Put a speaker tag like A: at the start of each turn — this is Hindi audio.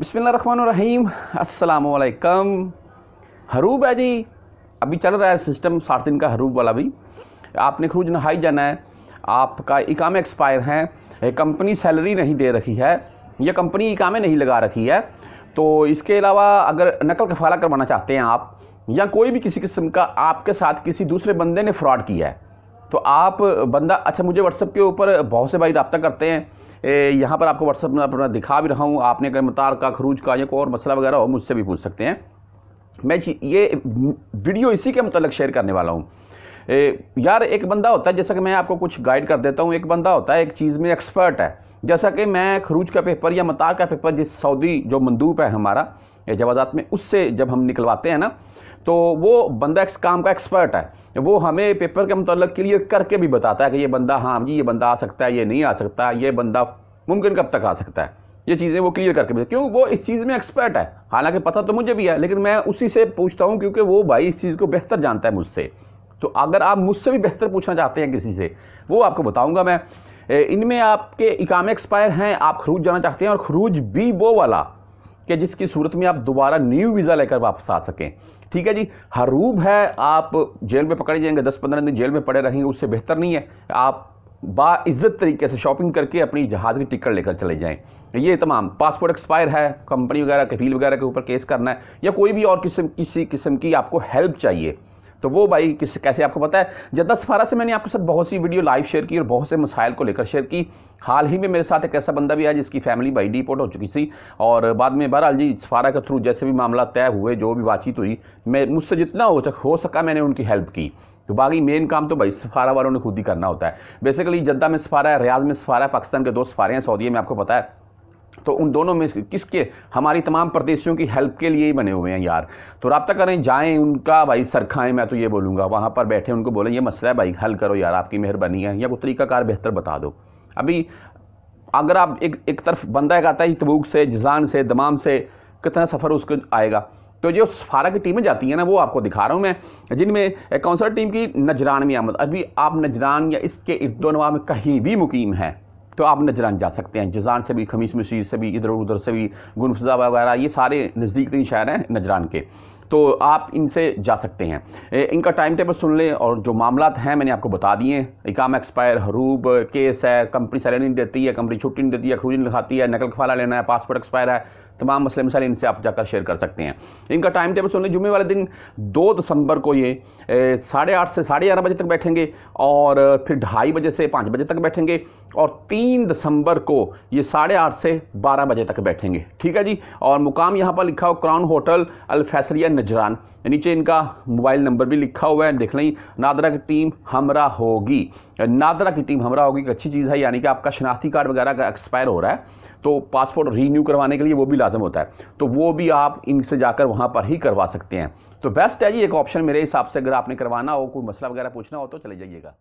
A: बिसमीम असलकम हरूब है जी अभी चल रहा है सिस्टम साठ दिन का हरूब वाला भी आपने खरूज नहाई जाना है आपका इकाम एक्सपायर हैं कंपनी सैलरी नहीं दे रखी है या कंपनी इकामे नहीं लगा रखी है तो इसके अलावा अगर नकल कफाला करवाना चाहते हैं आप या कोई भी किसी किस्म का आपके साथ किसी दूसरे बंदे ने फ्रॉड किया है तो आप बंदा अच्छा मुझे व्हाट्सएप के ऊपर बहुत से भाई रबता करते हैं यहाँ पर आपको व्हाट्सअप में अपना दिखा भी रहा हूँ आपने कहीं मतार का खरूज का या कोई और मसला वगैरह हो मुझसे भी पूछ सकते हैं मैं ये वीडियो इसी के मतलब शेयर करने वाला हूँ यार एक बंदा होता है जैसा कि मैं आपको कुछ गाइड कर देता हूँ एक बंदा होता है एक चीज़ में एक्सपर्ट है जैसा कि मैं खरूज का पेपर या मतार का पेपर जिस सऊदी जो मंदूब है हमारा या जवाजात में उससे जब हम निकलवाते हैं ना तो वो बंदा इस काम का एक्सपर्ट है वो हमें पेपर के मतलब के लिए करके भी बताता है कि ये बंदा हाँ जी ये बंदा आ सकता है ये नहीं आ सकता ये बंदा मुमकिन कब तक आ सकता है ये चीज़ें वो क्लियर करके क्यों वो इस चीज़ में एक्सपर्ट है हालांकि पता तो मुझे भी है लेकिन मैं उसी से पूछता हूँ क्योंकि वो भाई इस चीज़ को बेहतर जानता है मुझसे तो अगर आप मुझसे भी बेहतर पूछना चाहते हैं किसी से वो आपको बताऊँगा मैं इनमें आपके इकामे एक्सपायर हैं आप खरूज जाना चाहते हैं और खरूज भी वो वाला कि जिसकी सूरत में आप दोबारा न्यू वीज़ा लेकर वापस आ सकें ठीक है जी हरूब है आप जेल में पकड़े जाएंगे दस पंद्रह दिन जेल में पड़े रहेंगे उससे बेहतर नहीं है आप बाज़्ज़त तरीके से शॉपिंग करके अपनी जहाज़ की टिकट लेकर चले जाएँ ये तमाम पासपोर्ट एक्सपायर है कंपनी वगैरह कफील वगैरह के ऊपर केस करना है या कोई भी और किस्म किसी किस्म की आपको हेल्प चाहिए तो वो भाई किस कैसे आपको पता है जद्दा सफारा से मैंने आपके साथ बहुत सी वीडियो लाइव शेयर की और बहुत से मसाइल को लेकर शेयर की हाल ही में मेरे साथ एक ऐसा बंदा भी आया जिसकी फैमिली भाई डिपोर्ट हो चुकी थी और बाद में बहरहाल जी सफारा के थ्रू जैसे भी मामला तय हुए जो भी बातचीत हुई मैं मुझसे जितना हो, हो सका मैंने उनकी हेल्प की तो बाकी मेन काम तो भाई सफारा वालों ने खुद ही करना होता है बेसिकली जद्दा में सफारा है रियाज में सफारा है पाकिस्तान के दो सफारे हैं सऊदी में आपको पता है तो उन दोनों में किसके हमारी तमाम प्रदेशियों की हेल्प के लिए ही बने हुए हैं यार तो रब्ता करें जाएं उनका भाई सर खाएं मैं तो ये बोलूँगा वहाँ पर बैठे उनको बोलें ये मसला है भाई हल करो यार आपकी मेहरबानी है या कोई तरीकाकार बेहतर बता दो अभी अगर आप एक एक तरफ बंदा एक आता है तबूक से जजान से दमाम से कितना सफ़र उसको आएगा तो जो सफारा की टीमें जाती हैं ना वो आपको दिखा रहा हूँ मैं जिनमें कौंसलर टीम की नजरान में आमद अभी आप नजरान या इसके इर्द नवा में कहीं भी मुकीम है तो आप नजरान जा सकते हैं जजान से भी खमीस मशीर से भी इधर उधर से भी गुनफजा वगैरह ये सारे नज़दीक नज़दीकी शहर हैं नजरान के तो आप इनसे जा सकते हैं इनका टाइम टेबल सुन लें और जो मामला हैं मैंने आपको बता दिए इकाम एक्सपायर हरूब केस है कंपनी सैलरी नहीं देती है कंपनी छुट्टी नहीं देती है खरूज लिखाती है नकल खफाला लेना है पासपोर्ट एक्सपायर है तमाम मसले मसाले इनसे आप जाकर शेयर कर सकते हैं इनका टाइम टेबल सुन लें जुमे वाले दिन दो दिसंबर को ये साढ़े आठ से साढ़े ग्यारह बजे तक बैठेंगे और फिर ढाई बजे से पाँच बजे तक बैठेंगे और तीन दिसंबर को ये साढ़े आठ से बारह बजे तक बैठेंगे ठीक है जी और मुकाम यहाँ पर लिखा हो क्राउन होटल अलफैसलिया नजरान नीचे इनका मोबाइल नंबर भी लिखा हुआ है देख लें नादरा की टीम हमरा होगी नादरा की टीम हमरा होगी एक अच्छी चीज़ है यानी कि आपका शनाख्ती कार्ड वगैरह का एक्सपायर हो रहा है तो पासपोर्ट रीन्यू करवाने के लिए वो भी लाजम होता है तो वो भी आप इनसे जाकर वहाँ पर ही करवा सकते हैं तो बेस्ट है जी एक ऑप्शन मेरे हिसाब से अगर आपने करवाना हो कोई मसला वगैरह पूछना हो तो चले जाइएगा